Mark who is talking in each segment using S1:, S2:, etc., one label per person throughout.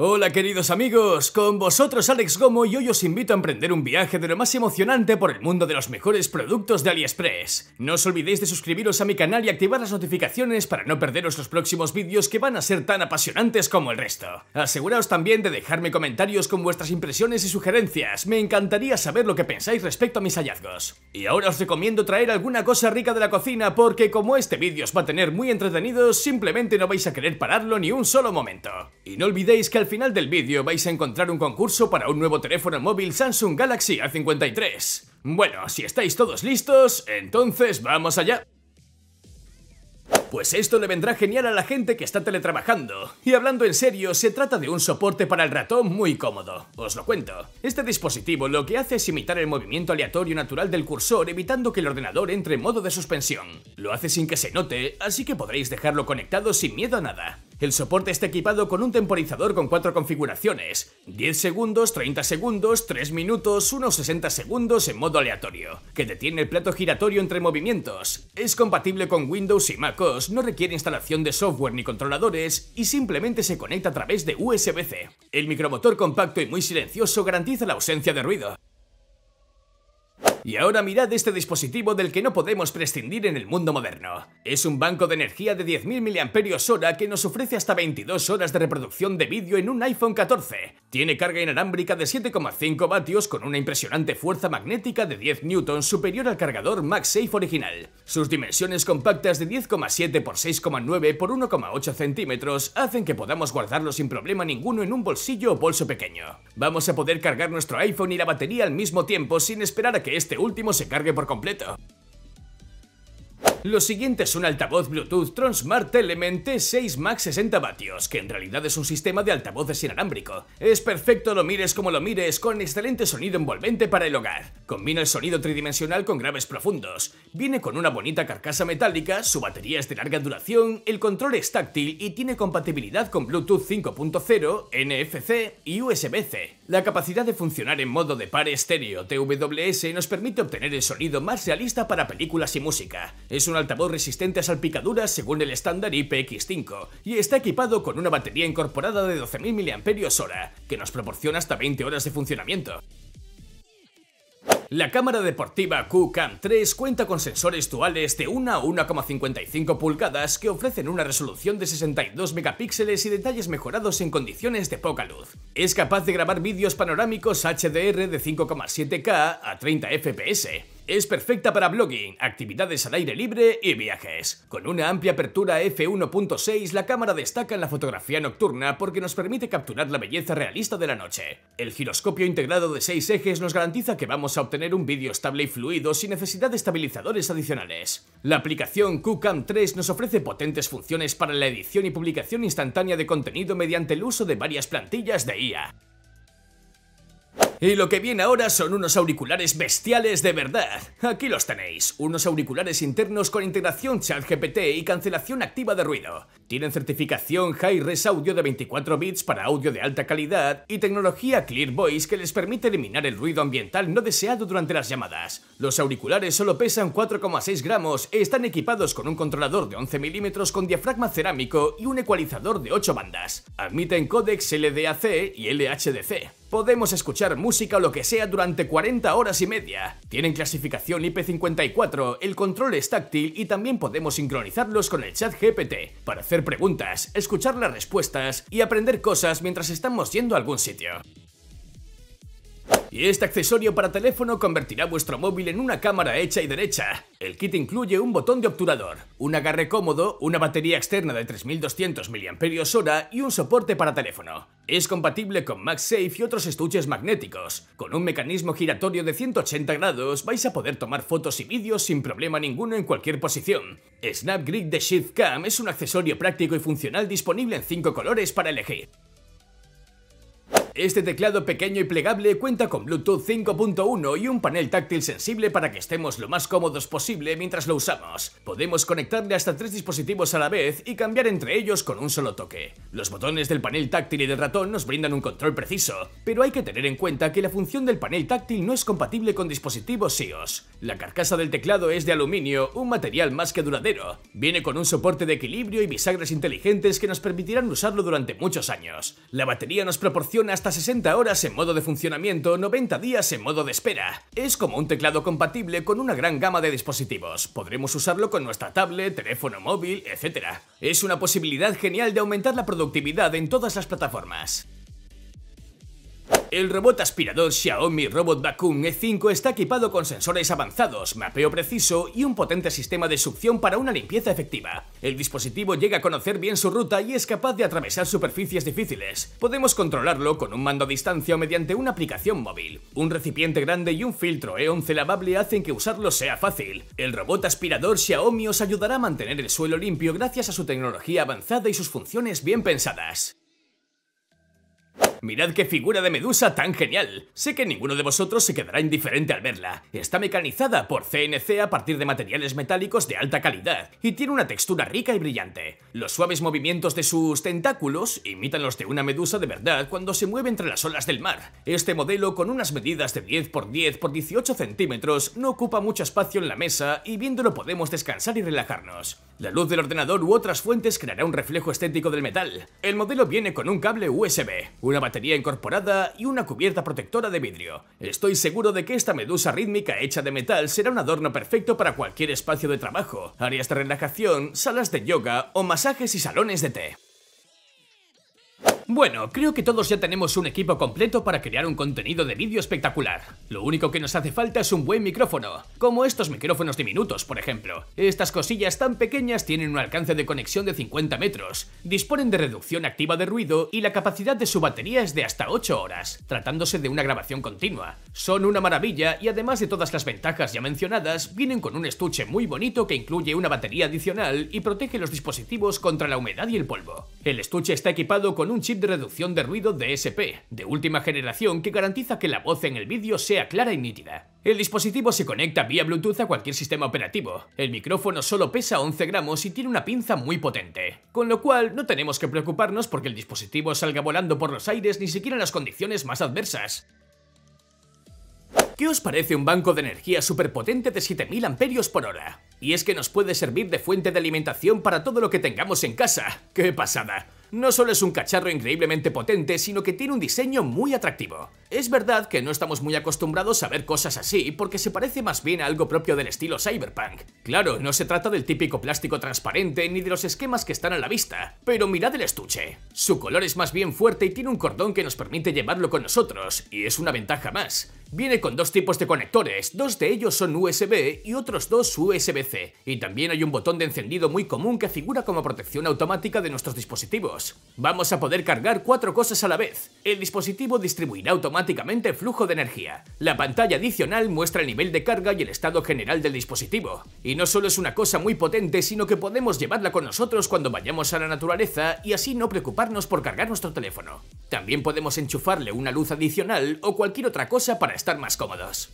S1: Hola queridos amigos, con vosotros Alex Gomo y hoy os invito a emprender un viaje de lo más emocionante por el mundo de los mejores productos de AliExpress. No os olvidéis de suscribiros a mi canal y activar las notificaciones para no perderos los próximos vídeos que van a ser tan apasionantes como el resto. Aseguraos también de dejarme comentarios con vuestras impresiones y sugerencias, me encantaría saber lo que pensáis respecto a mis hallazgos. Y ahora os recomiendo traer alguna cosa rica de la cocina porque como este vídeo os va a tener muy entretenidos, simplemente no vais a querer pararlo ni un solo momento. Y no olvidéis que al final del vídeo vais a encontrar un concurso para un nuevo teléfono móvil Samsung Galaxy A53. Bueno, si estáis todos listos, entonces vamos allá. Pues esto le vendrá genial a la gente que está teletrabajando. Y hablando en serio, se trata de un soporte para el ratón muy cómodo. Os lo cuento. Este dispositivo lo que hace es imitar el movimiento aleatorio natural del cursor evitando que el ordenador entre en modo de suspensión. Lo hace sin que se note, así que podréis dejarlo conectado sin miedo a nada. El soporte está equipado con un temporizador con cuatro configuraciones, 10 segundos, 30 segundos, 3 minutos, unos 60 segundos en modo aleatorio, que detiene el plato giratorio entre movimientos. Es compatible con Windows y MacOS, no requiere instalación de software ni controladores y simplemente se conecta a través de USB-C. El micromotor compacto y muy silencioso garantiza la ausencia de ruido. Y ahora mirad este dispositivo del que no podemos prescindir en el mundo moderno. Es un banco de energía de 10.000 mAh que nos ofrece hasta 22 horas de reproducción de vídeo en un iPhone 14. Tiene carga inalámbrica de 7,5 vatios con una impresionante fuerza magnética de 10 n superior al cargador MagSafe original. Sus dimensiones compactas de 10,7 x 6,9 x 1,8 centímetros hacen que podamos guardarlo sin problema ninguno en un bolsillo o bolso pequeño. Vamos a poder cargar nuestro iPhone y la batería al mismo tiempo sin esperar a que este último se cargue por completo. Lo siguiente es un altavoz Bluetooth Tronsmart Element 6 Max 60 vatios, que en realidad es un sistema de altavoces inalámbrico. Es perfecto lo mires como lo mires, con excelente sonido envolvente para el hogar. Combina el sonido tridimensional con graves profundos. Viene con una bonita carcasa metálica, su batería es de larga duración, el control es táctil y tiene compatibilidad con Bluetooth 5.0, NFC y USB-C. La capacidad de funcionar en modo de par estéreo TWS nos permite obtener el sonido más realista para películas y música. Es un altavoz resistente a salpicaduras según el estándar IPX5 y está equipado con una batería incorporada de 12.000 mAh que nos proporciona hasta 20 horas de funcionamiento. La cámara deportiva Q-Cam 3 cuenta con sensores duales de 1 a 1,55 pulgadas que ofrecen una resolución de 62 megapíxeles y detalles mejorados en condiciones de poca luz. Es capaz de grabar vídeos panorámicos HDR de 5,7K a 30 FPS es perfecta para blogging, actividades al aire libre y viajes. Con una amplia apertura f1.6, la cámara destaca en la fotografía nocturna porque nos permite capturar la belleza realista de la noche. El giroscopio integrado de 6 ejes nos garantiza que vamos a obtener un vídeo estable y fluido sin necesidad de estabilizadores adicionales. La aplicación QCam 3 nos ofrece potentes funciones para la edición y publicación instantánea de contenido mediante el uso de varias plantillas de IA. Y lo que viene ahora son unos auriculares bestiales de verdad. Aquí los tenéis, unos auriculares internos con integración ChatGPT y cancelación activa de ruido. Tienen certificación Hi-Res Audio de 24 bits para audio de alta calidad y tecnología Clear Voice que les permite eliminar el ruido ambiental no deseado durante las llamadas. Los auriculares solo pesan 4,6 gramos y están equipados con un controlador de 11 milímetros con diafragma cerámico y un ecualizador de 8 bandas. Admiten códex LDAC y LHDC. Podemos escuchar música o lo que sea durante 40 horas y media. Tienen clasificación IP54, el control es táctil y también podemos sincronizarlos con el chat GPT para hacer preguntas, escuchar las respuestas y aprender cosas mientras estamos yendo a algún sitio. Y este accesorio para teléfono convertirá vuestro móvil en una cámara hecha y derecha. El kit incluye un botón de obturador, un agarre cómodo, una batería externa de 3200 mAh y un soporte para teléfono. Es compatible con MagSafe y otros estuches magnéticos. Con un mecanismo giratorio de 180 grados vais a poder tomar fotos y vídeos sin problema ninguno en cualquier posición. Snap de Shift Cam es un accesorio práctico y funcional disponible en 5 colores para elegir. Este teclado pequeño y plegable cuenta con Bluetooth 5.1 y un panel táctil sensible para que estemos lo más cómodos posible mientras lo usamos. Podemos conectarle hasta tres dispositivos a la vez y cambiar entre ellos con un solo toque. Los botones del panel táctil y del ratón nos brindan un control preciso, pero hay que tener en cuenta que la función del panel táctil no es compatible con dispositivos iOS. La carcasa del teclado es de aluminio, un material más que duradero. Viene con un soporte de equilibrio y bisagras inteligentes que nos permitirán usarlo durante muchos años. La batería nos proporciona hasta 60 horas en modo de funcionamiento, 90 días en modo de espera. Es como un teclado compatible con una gran gama de dispositivos. Podremos usarlo con nuestra tablet, teléfono móvil, etc. Es una posibilidad genial de aumentar la productividad en todas las plataformas. El robot aspirador Xiaomi Robot Vacuum E5 está equipado con sensores avanzados, mapeo preciso y un potente sistema de succión para una limpieza efectiva. El dispositivo llega a conocer bien su ruta y es capaz de atravesar superficies difíciles. Podemos controlarlo con un mando a distancia o mediante una aplicación móvil. Un recipiente grande y un filtro E11 lavable hacen que usarlo sea fácil. El robot aspirador Xiaomi os ayudará a mantener el suelo limpio gracias a su tecnología avanzada y sus funciones bien pensadas. Mirad qué figura de medusa tan genial. Sé que ninguno de vosotros se quedará indiferente al verla. Está mecanizada por CNC a partir de materiales metálicos de alta calidad y tiene una textura rica y brillante. Los suaves movimientos de sus tentáculos imitan los de una medusa de verdad cuando se mueve entre las olas del mar. Este modelo con unas medidas de 10 x 10 x 18 centímetros no ocupa mucho espacio en la mesa y viéndolo podemos descansar y relajarnos. La luz del ordenador u otras fuentes creará un reflejo estético del metal. El modelo viene con un cable USB, una batería incorporada y una cubierta protectora de vidrio. Estoy seguro de que esta medusa rítmica hecha de metal será un adorno perfecto para cualquier espacio de trabajo, áreas de relajación, salas de yoga o masajes y salones de té. Bueno, creo que todos ya tenemos un equipo completo para crear un contenido de vídeo espectacular. Lo único que nos hace falta es un buen micrófono, como estos micrófonos diminutos, por ejemplo. Estas cosillas tan pequeñas tienen un alcance de conexión de 50 metros, disponen de reducción activa de ruido y la capacidad de su batería es de hasta 8 horas, tratándose de una grabación continua. Son una maravilla y además de todas las ventajas ya mencionadas, vienen con un estuche muy bonito que incluye una batería adicional y protege los dispositivos contra la humedad y el polvo. El estuche está equipado con un chip de reducción de ruido DSP, de última generación que garantiza que la voz en el vídeo sea clara y nítida. El dispositivo se conecta vía Bluetooth a cualquier sistema operativo. El micrófono solo pesa 11 gramos y tiene una pinza muy potente. Con lo cual, no tenemos que preocuparnos porque el dispositivo salga volando por los aires ni siquiera en las condiciones más adversas. ¿Qué os parece un banco de energía superpotente de 7000 amperios por hora? Y es que nos puede servir de fuente de alimentación para todo lo que tengamos en casa. ¡Qué pasada! No solo es un cacharro increíblemente potente, sino que tiene un diseño muy atractivo. Es verdad que no estamos muy acostumbrados a ver cosas así, porque se parece más bien a algo propio del estilo cyberpunk. Claro, no se trata del típico plástico transparente ni de los esquemas que están a la vista, pero mirad el estuche. Su color es más bien fuerte y tiene un cordón que nos permite llevarlo con nosotros, y es una ventaja más. Viene con dos tipos de conectores, dos de ellos son USB y otros dos USB-C, y también hay un botón de encendido muy común que figura como protección automática de nuestros dispositivos. Vamos a poder cargar cuatro cosas a la vez. El dispositivo distribuirá automáticamente el flujo de energía. La pantalla adicional muestra el nivel de carga y el estado general del dispositivo. Y no solo es una cosa muy potente, sino que podemos llevarla con nosotros cuando vayamos a la naturaleza y así no preocuparnos por cargar nuestro teléfono. También podemos enchufarle una luz adicional o cualquier otra cosa para estar más cómodos.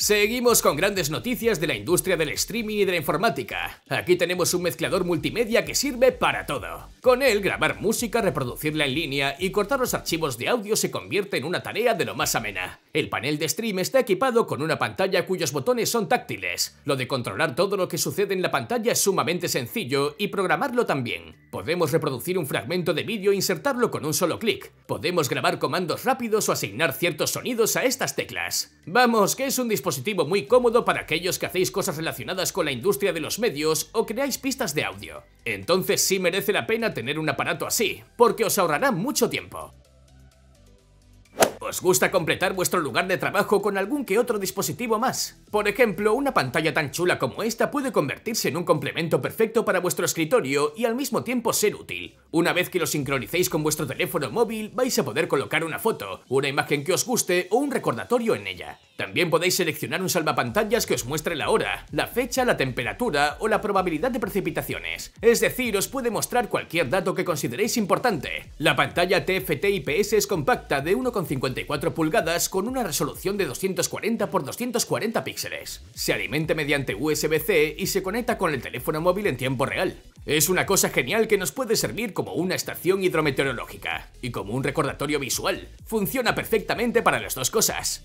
S1: Seguimos con grandes noticias de la industria del streaming y de la informática. Aquí tenemos un mezclador multimedia que sirve para todo. Con él, grabar música, reproducirla en línea y cortar los archivos de audio se convierte en una tarea de lo más amena. El panel de stream está equipado con una pantalla cuyos botones son táctiles. Lo de controlar todo lo que sucede en la pantalla es sumamente sencillo y programarlo también. Podemos reproducir un fragmento de vídeo e insertarlo con un solo clic. Podemos grabar comandos rápidos o asignar ciertos sonidos a estas teclas. Vamos, que es un dispositivo muy cómodo para aquellos que hacéis cosas relacionadas con la industria de los medios o creáis pistas de audio. Entonces sí merece la pena tener un aparato así, porque os ahorrará mucho tiempo. Os gusta completar vuestro lugar de trabajo con algún que otro dispositivo más. Por ejemplo, una pantalla tan chula como esta puede convertirse en un complemento perfecto para vuestro escritorio y al mismo tiempo ser útil. Una vez que lo sincronicéis con vuestro teléfono móvil, vais a poder colocar una foto, una imagen que os guste o un recordatorio en ella. También podéis seleccionar un salvapantallas que os muestre la hora, la fecha, la temperatura o la probabilidad de precipitaciones. Es decir, os puede mostrar cualquier dato que consideréis importante. La pantalla TFT IPS es compacta de 1,54 pulgadas con una resolución de 240 x 240 píxeles. Se alimenta mediante USB-C y se conecta con el teléfono móvil en tiempo real. Es una cosa genial que nos puede servir como una estación hidrometeorológica y como un recordatorio visual. Funciona perfectamente para las dos cosas.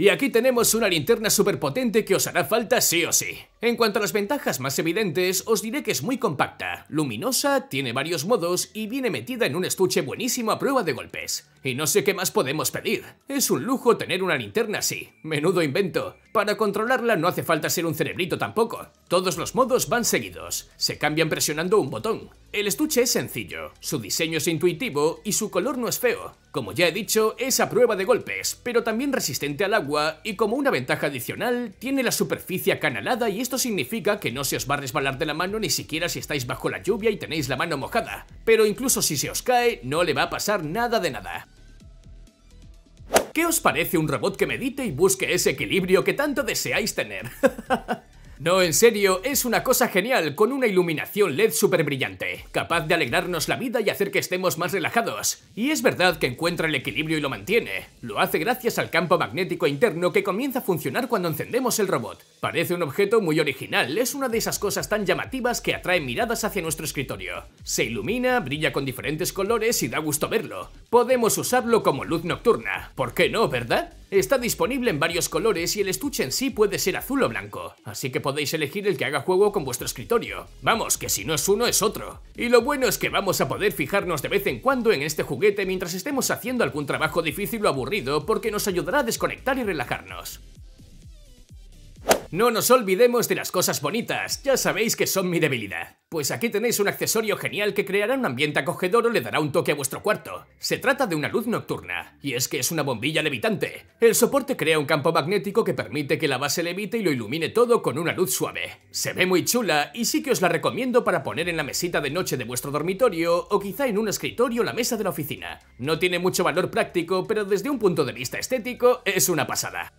S1: Y aquí tenemos una linterna superpotente que os hará falta sí o sí. En cuanto a las ventajas más evidentes, os diré que es muy compacta, luminosa, tiene varios modos y viene metida en un estuche buenísimo a prueba de golpes. Y no sé qué más podemos pedir. Es un lujo tener una linterna así. Menudo invento. Para controlarla no hace falta ser un cerebrito tampoco. Todos los modos van seguidos. Se cambian presionando un botón. El estuche es sencillo, su diseño es intuitivo y su color no es feo. Como ya he dicho, es a prueba de golpes, pero también resistente al agua y como una ventaja adicional tiene la superficie canalada y esto significa que no se os va a resbalar de la mano ni siquiera si estáis bajo la lluvia y tenéis la mano mojada, pero incluso si se os cae no le va a pasar nada de nada. ¿Qué os parece un robot que medite y busque ese equilibrio que tanto deseáis tener? No, en serio, es una cosa genial, con una iluminación LED súper brillante, capaz de alegrarnos la vida y hacer que estemos más relajados. Y es verdad que encuentra el equilibrio y lo mantiene. Lo hace gracias al campo magnético interno que comienza a funcionar cuando encendemos el robot. Parece un objeto muy original, es una de esas cosas tan llamativas que atrae miradas hacia nuestro escritorio. Se ilumina, brilla con diferentes colores y da gusto verlo. Podemos usarlo como luz nocturna, ¿por qué no, verdad? Está disponible en varios colores y el estuche en sí puede ser azul o blanco, así que podéis elegir el que haga juego con vuestro escritorio. Vamos, que si no es uno es otro. Y lo bueno es que vamos a poder fijarnos de vez en cuando en este juguete mientras estemos haciendo algún trabajo difícil o aburrido porque nos ayudará a desconectar y relajarnos. No nos olvidemos de las cosas bonitas, ya sabéis que son mi debilidad. Pues aquí tenéis un accesorio genial que creará un ambiente acogedor o le dará un toque a vuestro cuarto. Se trata de una luz nocturna, y es que es una bombilla levitante. El soporte crea un campo magnético que permite que la base levite y lo ilumine todo con una luz suave. Se ve muy chula y sí que os la recomiendo para poner en la mesita de noche de vuestro dormitorio o quizá en un escritorio o la mesa de la oficina. No tiene mucho valor práctico, pero desde un punto de vista estético es una pasada.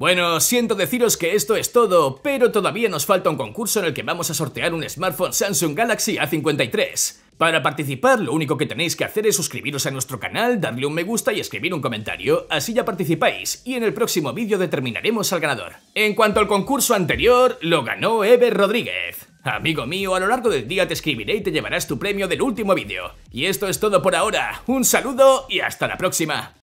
S1: Bueno, siento deciros que esto es todo, pero todavía nos falta un concurso en el que vamos a sortear un smartphone Samsung Galaxy A53. Para participar, lo único que tenéis que hacer es suscribiros a nuestro canal, darle un me gusta y escribir un comentario, así ya participáis, y en el próximo vídeo determinaremos al ganador. En cuanto al concurso anterior, lo ganó Eber Rodríguez. Amigo mío, a lo largo del día te escribiré y te llevarás tu premio del último vídeo. Y esto es todo por ahora, un saludo y hasta la próxima.